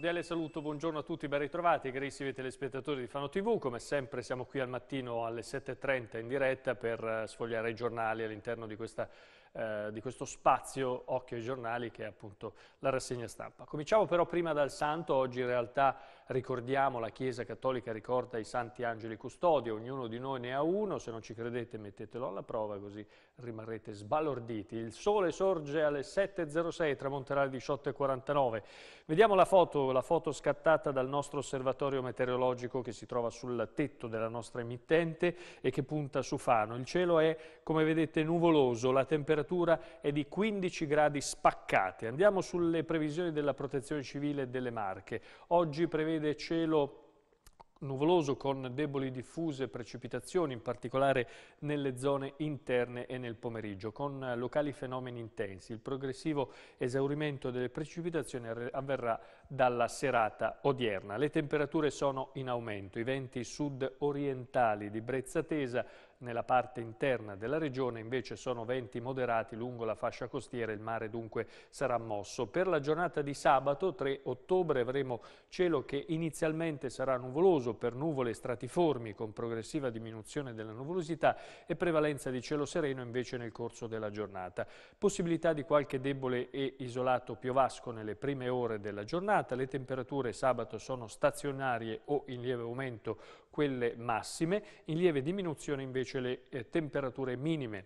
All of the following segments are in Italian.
Cordiale saluto, buongiorno a tutti, ben ritrovati, carissimi telespettatori di Fano TV. Come sempre siamo qui al mattino alle 7.30 in diretta per eh, sfogliare i giornali all'interno di, eh, di, questo spazio Occhio ai giornali che è appunto la rassegna stampa. Cominciamo però prima dal Santo, oggi in realtà ricordiamo, la Chiesa Cattolica ricorda i Santi Angeli Custodi, ognuno di noi ne ha uno, se non ci credete mettetelo alla prova così rimarrete sbalorditi. Il sole sorge alle 7.06, tramonterà alle 18.49. Vediamo la foto, la foto scattata dal nostro osservatorio meteorologico che si trova sul tetto della nostra emittente e che punta su Fano. Il cielo è, come vedete, nuvoloso, la temperatura è di 15 gradi spaccati. Andiamo sulle previsioni della protezione civile delle Marche. Oggi prevede prevede cielo nuvoloso con deboli diffuse precipitazioni, in particolare nelle zone interne e nel pomeriggio, con locali fenomeni intensi. Il progressivo esaurimento delle precipitazioni avverrà dalla serata odierna. Le temperature sono in aumento, i venti sud-orientali di Brezza Tesa nella parte interna della regione invece sono venti moderati lungo la fascia costiera, il mare dunque sarà mosso. Per la giornata di sabato 3 ottobre avremo cielo che inizialmente sarà nuvoloso per nuvole stratiformi con progressiva diminuzione della nuvolosità e prevalenza di cielo sereno invece nel corso della giornata. Possibilità di qualche debole e isolato piovasco nelle prime ore della giornata, le temperature sabato sono stazionarie o in lieve aumento quelle massime, in lieve diminuzione invece invece le eh, temperature minime.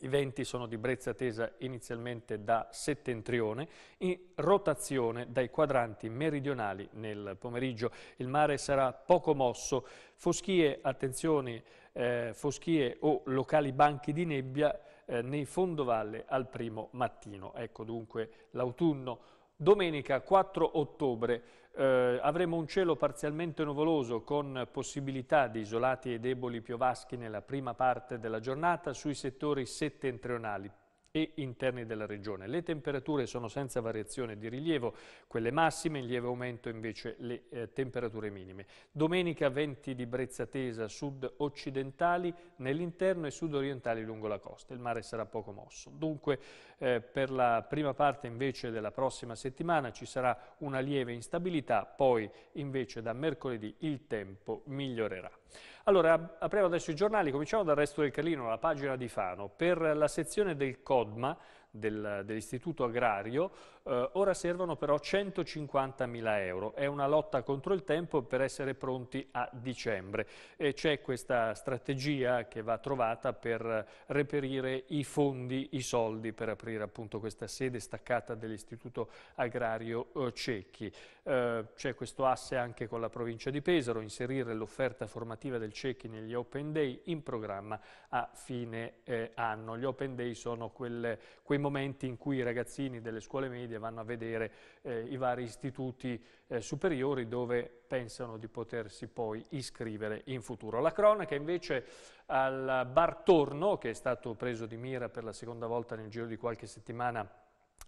I venti sono di brezza tesa inizialmente da settentrione, in rotazione dai quadranti meridionali nel pomeriggio. Il mare sarà poco mosso, foschie, attenzione, eh, foschie o locali banchi di nebbia eh, nei fondovalle al primo mattino. Ecco dunque l'autunno Domenica 4 ottobre eh, avremo un cielo parzialmente nuvoloso con possibilità di isolati e deboli piovaschi nella prima parte della giornata sui settori settentrionali, e interni della regione. Le temperature sono senza variazione di rilievo, quelle massime, in lieve aumento invece le eh, temperature minime. Domenica venti di brezza tesa sud-occidentali nell'interno e sud-orientali lungo la costa, il mare sarà poco mosso. Dunque eh, per la prima parte invece della prossima settimana ci sarà una lieve instabilità, poi invece da mercoledì il tempo migliorerà. Allora, apriamo adesso i giornali, cominciamo dal resto del Carlino, la pagina di Fano. Per la sezione del CODMA, del, dell'Istituto Agrario, eh, ora servono però 150.000 euro, è una lotta contro il tempo per essere pronti a dicembre e c'è questa strategia che va trovata per reperire i fondi, i soldi per aprire appunto questa sede staccata dell'Istituto Agrario eh, Cecchi. Eh, c'è questo asse anche con la provincia di Pesaro, inserire l'offerta formativa del Cecchi negli Open Day in programma a fine eh, anno. Gli Open Day sono quelle, quei momenti in cui i ragazzini delle scuole medie famiglie vanno a vedere eh, i vari istituti eh, superiori dove pensano di potersi poi iscrivere in futuro. La cronaca invece al Bartorno, che è stato preso di mira per la seconda volta nel giro di qualche settimana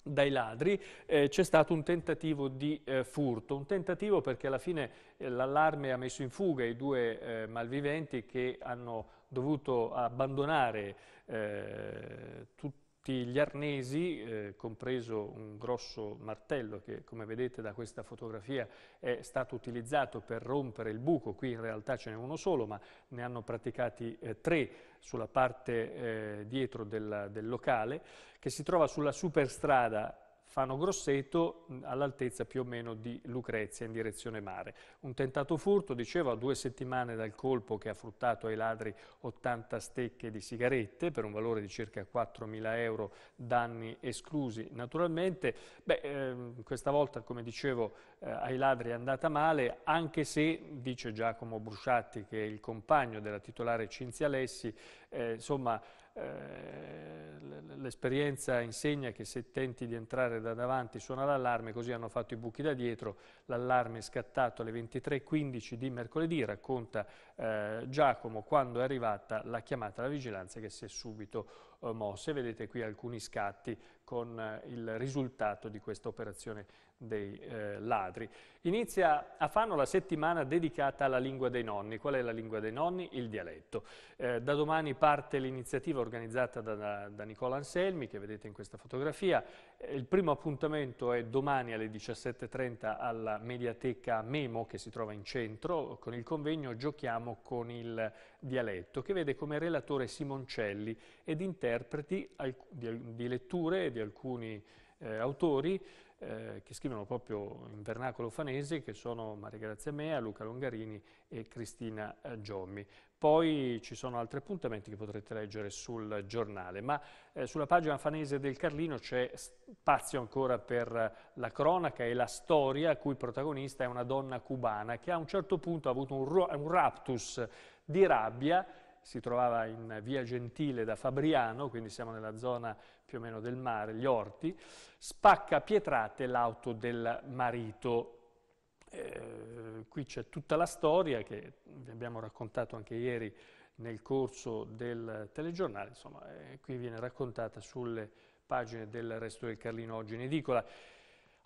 dai ladri, eh, c'è stato un tentativo di eh, furto, un tentativo perché alla fine eh, l'allarme ha messo in fuga i due eh, malviventi che hanno dovuto abbandonare eh, tutto tutti gli arnesi, eh, compreso un grosso martello che come vedete da questa fotografia è stato utilizzato per rompere il buco, qui in realtà ce n'è uno solo ma ne hanno praticati eh, tre sulla parte eh, dietro del, del locale, che si trova sulla superstrada Fano Grosseto all'altezza più o meno di Lucrezia in direzione mare. Un tentato furto, dicevo, a due settimane dal colpo che ha fruttato ai ladri 80 stecche di sigarette per un valore di circa 4.000 euro, danni esclusi naturalmente. Beh, ehm, questa volta, come dicevo, eh, ai ladri è andata male, anche se, dice Giacomo Brusciatti, che è il compagno della titolare Cinzia Alessi, eh, insomma eh, l'esperienza insegna che se tenti di entrare da davanti suona l'allarme, così hanno fatto i buchi da dietro, l'allarme è scattato alle 23.15 di mercoledì, racconta eh, Giacomo quando è arrivata la chiamata alla vigilanza che si è subito eh, mosse. Vedete qui alcuni scatti con eh, il risultato di questa operazione dei eh, ladri. Inizia a Fano la settimana dedicata alla lingua dei nonni. Qual è la lingua dei nonni? Il dialetto. Eh, da domani parte l'iniziativa organizzata da, da, da Nicola Anselmi, che vedete in questa fotografia, il primo appuntamento è domani alle 17.30 alla Mediateca Memo che si trova in centro con il convegno Giochiamo con il dialetto che vede come relatore Simoncelli ed interpreti di letture di alcuni eh, autori eh, che scrivono proprio in vernacolo fanese, che sono Maria Grazia Mea, Luca Longarini e Cristina eh, Giommi. Poi ci sono altri appuntamenti che potrete leggere sul giornale, ma eh, sulla pagina fanese del Carlino c'è spazio ancora per la cronaca e la storia, a cui protagonista è una donna cubana che a un certo punto ha avuto un, un raptus di rabbia si trovava in via Gentile da Fabriano, quindi siamo nella zona più o meno del mare, gli orti, spacca a pietrate l'auto del marito. Eh, qui c'è tutta la storia che vi abbiamo raccontato anche ieri nel corso del telegiornale, insomma, eh, qui viene raccontata sulle pagine del resto del Carlino oggi in edicola.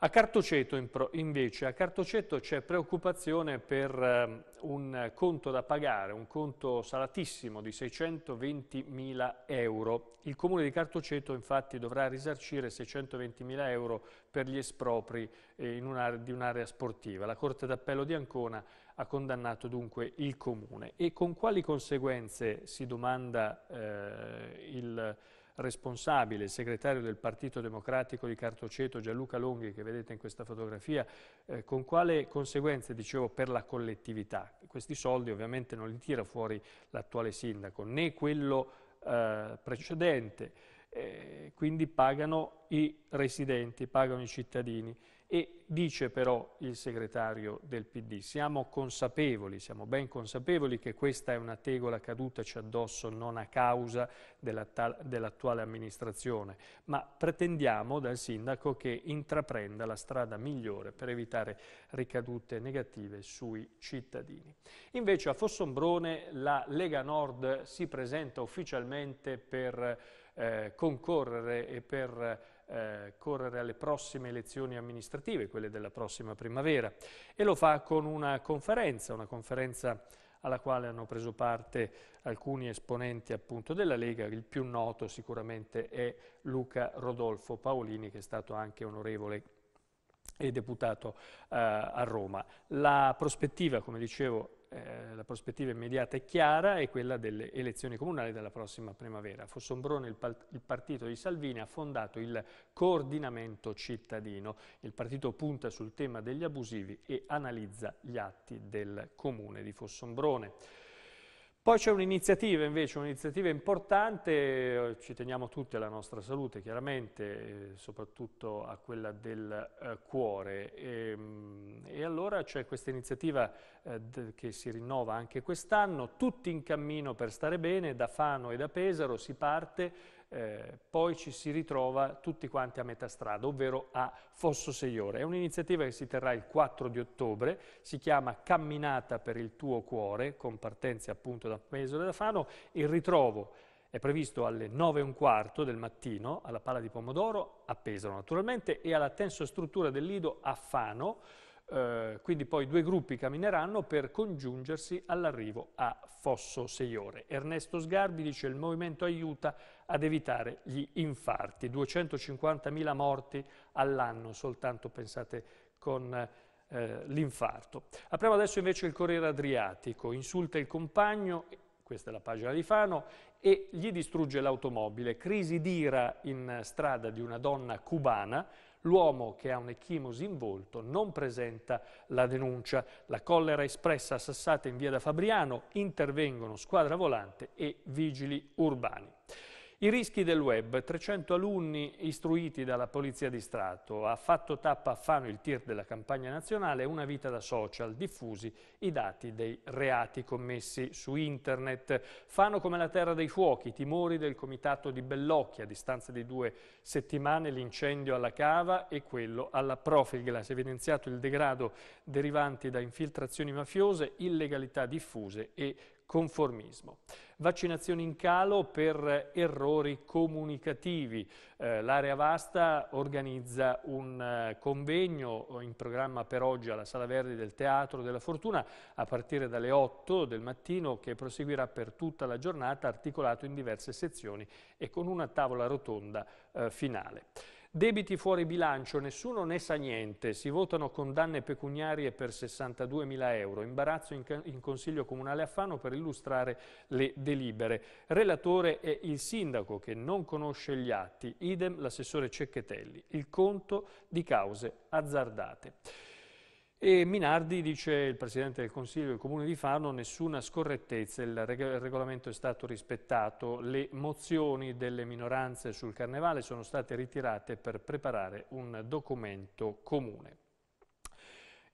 A Cartoceto invece, a Cartoceto c'è preoccupazione per ehm, un conto da pagare, un conto salatissimo di 620 mila euro. Il comune di Cartoceto infatti dovrà risarcire 620 mila euro per gli espropri eh, un di un'area sportiva. La Corte d'Appello di Ancona ha condannato dunque il comune. E con quali conseguenze, si domanda eh, il responsabile, il segretario del Partito Democratico di Cartoceto Gianluca Longhi, che vedete in questa fotografia, eh, con quale conseguenze, dicevo, per la collettività? Questi soldi ovviamente non li tira fuori l'attuale sindaco, né quello eh, precedente, eh, quindi pagano i residenti, pagano i cittadini. E dice però il segretario del PD, siamo consapevoli, siamo ben consapevoli che questa è una tegola cadutaci addosso non a causa dell'attuale amministrazione, ma pretendiamo dal sindaco che intraprenda la strada migliore per evitare ricadute negative sui cittadini. Invece a Fossombrone la Lega Nord si presenta ufficialmente per eh, concorrere e per eh, correre alle prossime elezioni amministrative, quelle della prossima primavera, e lo fa con una conferenza, una conferenza alla quale hanno preso parte alcuni esponenti appunto della Lega, il più noto sicuramente è Luca Rodolfo Paolini che è stato anche onorevole e deputato eh, a Roma. La prospettiva, come dicevo, eh, la prospettiva immediata e chiara è quella delle elezioni comunali della prossima primavera. Fossombrone il, il, partito di Salvini ha fondato il coordinamento cittadino. Il partito punta sul tema degli abusivi e analizza gli atti del comune di Fossombrone. Poi c'è un'iniziativa invece, un'iniziativa importante, eh, ci teniamo tutti alla nostra salute chiaramente, eh, soprattutto a quella del eh, cuore e, ehm, e allora c'è questa iniziativa che si rinnova anche quest'anno, tutti in cammino per stare bene, da Fano e da Pesaro si parte eh, poi ci si ritrova tutti quanti a metà strada, ovvero a Fosso Seiore. È un'iniziativa che si terrà il 4 di ottobre, si chiama Camminata per il tuo cuore, con partenze appunto da Mesole da Fano, il ritrovo è previsto alle 9 e un quarto del mattino alla Pala di Pomodoro a Pesaro naturalmente e alla tensostruttura del Lido a Fano, eh, quindi poi due gruppi cammineranno per congiungersi all'arrivo a Fosso Seiore. Ernesto Sgarbi dice il movimento aiuta ad evitare gli infarti, 250.000 morti all'anno soltanto, pensate, con eh, l'infarto. Apriamo adesso invece il Corriere Adriatico, insulta il compagno, questa è la pagina di Fano, e gli distrugge l'automobile. Crisi d'ira in strada di una donna cubana, L'uomo che ha un'ecchimosi in volto non presenta la denuncia. La collera espressa a Sassate in via da Fabriano intervengono squadra volante e vigili urbani. I rischi del web, 300 alunni istruiti dalla Polizia di Strato, ha fatto tappa a Fano il tir della campagna nazionale, una vita da social, diffusi i dati dei reati commessi su internet. Fano come la terra dei fuochi, timori del comitato di Bellocchia, a distanza di due settimane l'incendio alla cava e quello alla Profilglas, evidenziato il degrado derivanti da infiltrazioni mafiose, illegalità diffuse e conformismo. Vaccinazioni in calo per errori comunicativi. Eh, L'area vasta organizza un eh, convegno in programma per oggi alla Sala Verdi del Teatro della Fortuna a partire dalle 8 del mattino che proseguirà per tutta la giornata articolato in diverse sezioni e con una tavola rotonda uh, finale. Debiti fuori bilancio, nessuno ne sa niente, si votano condanne pecuniarie per 62 mila euro, imbarazzo in, in, Consiglio Comunale a Fano per illustrare le delibere. Relatore è il sindaco che non conosce gli atti, idem l'assessore Cecchetelli, il conto di cause azzardate. E Minardi dice, il Presidente del Consiglio del Comune di Farno, nessuna scorrettezza, il regolamento è stato rispettato, le mozioni delle minoranze sul Carnevale sono state ritirate per preparare un documento comune.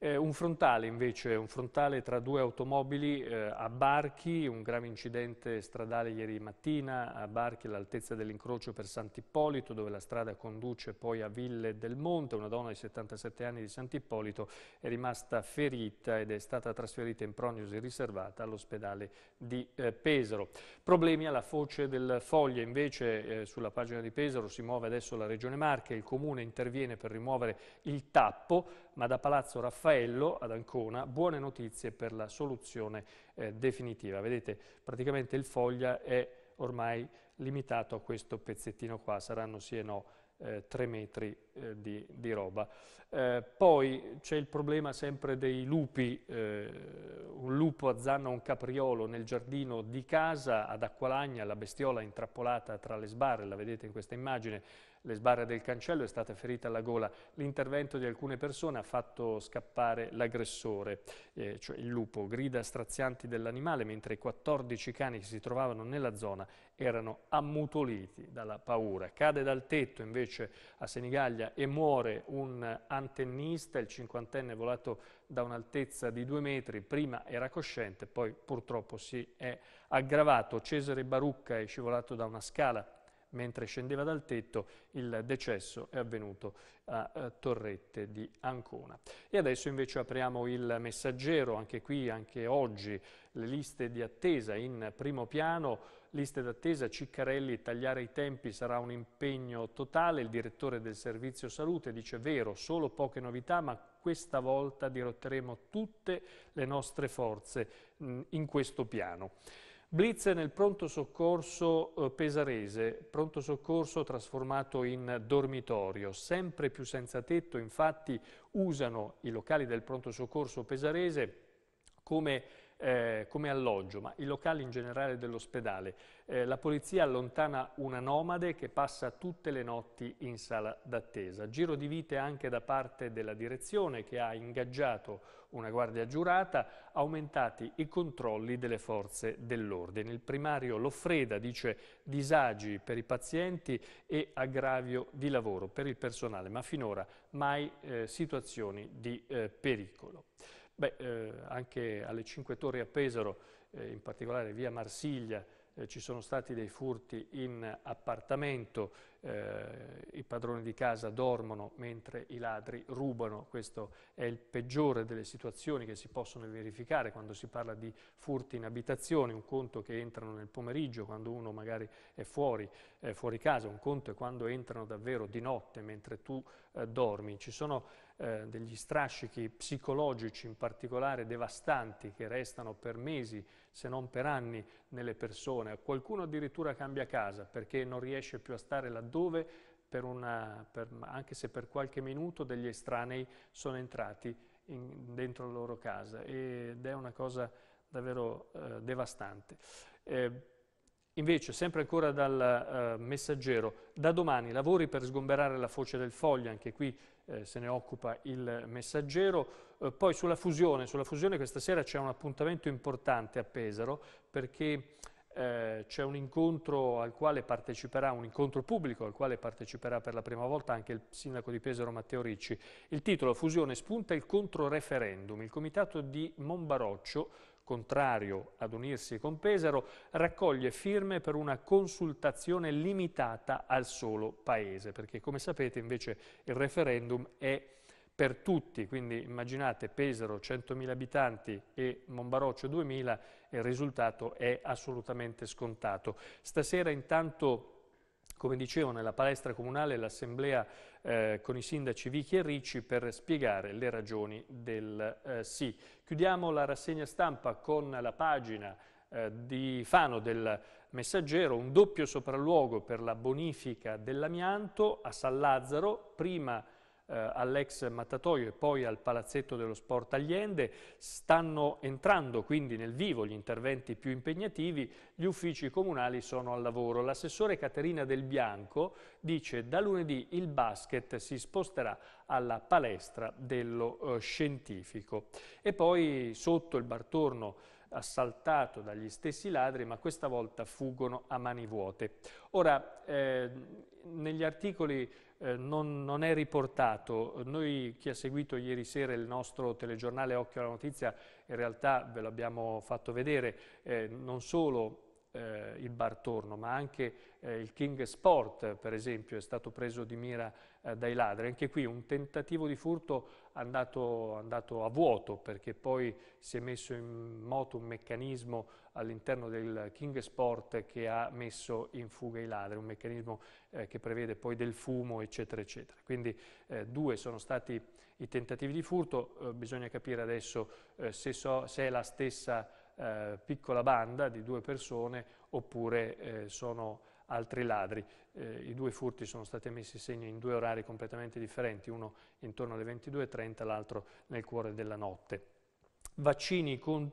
Eh, un frontale invece, un frontale tra due automobili eh, a Barchi, un grave incidente stradale ieri mattina a Barchi all'altezza dell'incrocio per Sant'Ippolito dove la strada conduce poi a Ville del Monte, una donna di 77 anni di Sant'Ippolito è rimasta ferita ed è stata trasferita in prognosi riservata all'ospedale di eh, Pesaro. Problemi alla foce del Foglia invece eh, sulla pagina di Pesaro si muove adesso la Regione Marche, il Comune interviene per rimuovere il tappo ma da Palazzo Raffaele Raffaello ad Ancona, buone notizie per la soluzione eh, definitiva. Vedete, praticamente il foglia è ormai limitato a questo pezzettino qua, saranno sì e no eh, 3 metri eh, di, di, roba. Eh, poi c'è il problema sempre dei lupi, eh, un lupo azzanna un capriolo nel giardino di casa ad Acqualagna, la bestiola intrappolata tra le sbarre, la vedete in questa immagine, le sbarre del cancello è stata ferita alla gola. L'intervento di alcune persone ha fatto scappare l'aggressore, eh, cioè il lupo, grida strazianti dell'animale, mentre i 14 cani che si trovavano nella zona erano ammutoliti dalla paura. Cade dal tetto invece a Senigallia e muore un antennista, il cinquantenne volato da un'altezza di due metri, prima era cosciente, poi purtroppo si è aggravato. Cesare Barucca è scivolato da una scala mentre scendeva dal tetto, il decesso è avvenuto a eh, Torrette di Ancona. E adesso invece apriamo il messaggero, anche qui, anche oggi, le liste di attesa in primo piano, liste d'attesa, Ciccarelli, tagliare i tempi sarà un impegno totale, il direttore del servizio salute dice vero, solo poche novità, ma questa volta dirotteremo tutte le nostre forze in questo piano. Blitz nel pronto soccorso eh, pesarese, pronto soccorso trasformato in dormitorio. Sempre più senza tetto, infatti, usano i locali del pronto soccorso pesarese come eh, come alloggio, ma i locali in generale dell'ospedale. Eh, la polizia allontana una nomade che passa tutte le notti in sala d'attesa. Giro di vite anche da parte della direzione che ha ingaggiato una guardia giurata, aumentati i controlli delle forze dell'ordine. Il primario Loffreda dice disagi per i pazienti e aggravio di lavoro per il personale, ma finora mai eh, situazioni di eh, pericolo. Beh, eh, anche alle Cinque Torri a Pesaro, eh, in particolare via Marsiglia, eh, ci sono stati dei furti in appartamento, eh, i padroni di casa dormono mentre i ladri rubano, questo è il peggiore delle situazioni che si possono verificare quando si parla di furti in abitazione, un conto che entrano nel pomeriggio quando uno magari è fuori, fuori casa, un conto è quando entrano davvero di notte mentre tu eh, dormi. Ci sono eh, degli strascichi psicologici in particolare devastanti che restano per mesi, se non per anni, nelle persone. Qualcuno addirittura cambia casa perché non riesce più a stare laddove, per una, per, anche se per qualche minuto, degli estranei sono entrati in, dentro la loro casa ed è una cosa davvero eh, devastante. Eh, Invece, sempre ancora dal eh, messaggero, da domani lavori per sgomberare la foce del foglio, anche qui eh, se ne occupa il messaggero. Eh, poi sulla fusione, sulla fusione questa sera c'è un appuntamento importante a Pesaro perché eh, c'è un incontro al quale parteciperà, un incontro pubblico al quale parteciperà per la prima volta anche il sindaco di Pesaro Matteo Ricci. Il titolo Fusione spunta il contro referendum. Il comitato di Monbaroccio contrario ad unirsi con Pesaro, raccoglie firme per una consultazione limitata al solo paese, perché come sapete invece il referendum è per tutti, quindi immaginate Pesaro 100.000 abitanti e Monbaroccio 2.000, il risultato è assolutamente scontato. Stasera intanto come dicevo, nella palestra comunale l'assemblea eh, con i sindaci Vichi e Ricci per spiegare le ragioni del eh, sì. Chiudiamo la rassegna stampa con la pagina eh, di Fano del Messaggero, un doppio sopralluogo per la bonifica dell'amianto a San Lazzaro, prima eh, all'ex mattatoio e poi al palazzetto dello sport Allende. Stanno entrando quindi nel vivo gli interventi più impegnativi, gli uffici comunali sono al lavoro. L'assessore Caterina Del Bianco dice da lunedì il basket si sposterà alla palestra dello eh, scientifico. E poi sotto il Bartorno assaltato dagli stessi ladri, ma questa volta fuggono a mani vuote. Ora, eh, negli articoli eh, non, non, è riportato. Noi, chi ha seguito ieri sera il nostro telegiornale Occhio alla Notizia, in realtà ve l'abbiamo fatto vedere, eh, non solo eh, il Bartorno, ma anche eh, il King Sport, per esempio, è stato preso di mira eh, dai ladri. Anche qui un tentativo di furto andato, andato a vuoto perché poi si è messo in moto un meccanismo all'interno del King Sport che ha messo in fuga i ladri, un meccanismo eh, che prevede poi del fumo, eccetera, eccetera. Quindi eh, due sono stati i tentativi di furto, eh, bisogna capire adesso eh, se, so, se, è la stessa eh, piccola banda di due persone oppure eh, sono altri ladri. Eh, I due furti sono stati messi in segno in due orari completamente differenti, uno intorno alle 22.30, l'altro nel cuore della notte. Vaccini con,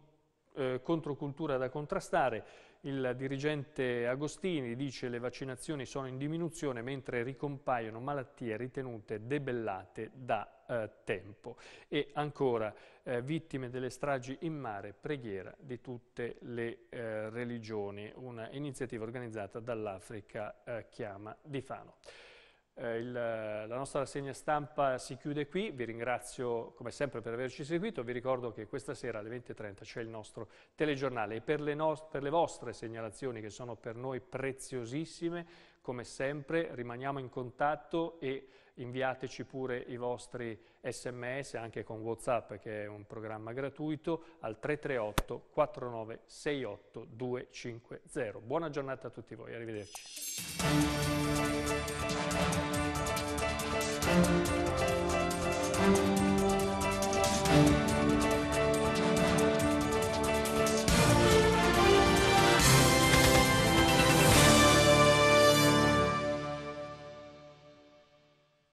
eh, controcultura da contrastare, il dirigente Agostini dice che le vaccinazioni sono in diminuzione mentre ricompaiono malattie ritenute debellate da eh, tempo. E ancora, eh, vittime delle stragi in mare, preghiera di tutte le eh, religioni, un'iniziativa organizzata dall'Africa eh, Chiama di Fano. Eh, il, la nostra rassegna stampa si chiude qui, vi ringrazio come sempre per averci seguito, vi ricordo che questa sera alle 20.30 c'è il nostro telegiornale e per le, no, per le vostre segnalazioni che sono per noi preziosissime, come sempre rimaniamo in contatto e inviateci pure i vostri sms anche con Whatsapp che è un programma gratuito al 338 4968 250. Buona giornata a tutti voi, arrivederci. Thank you.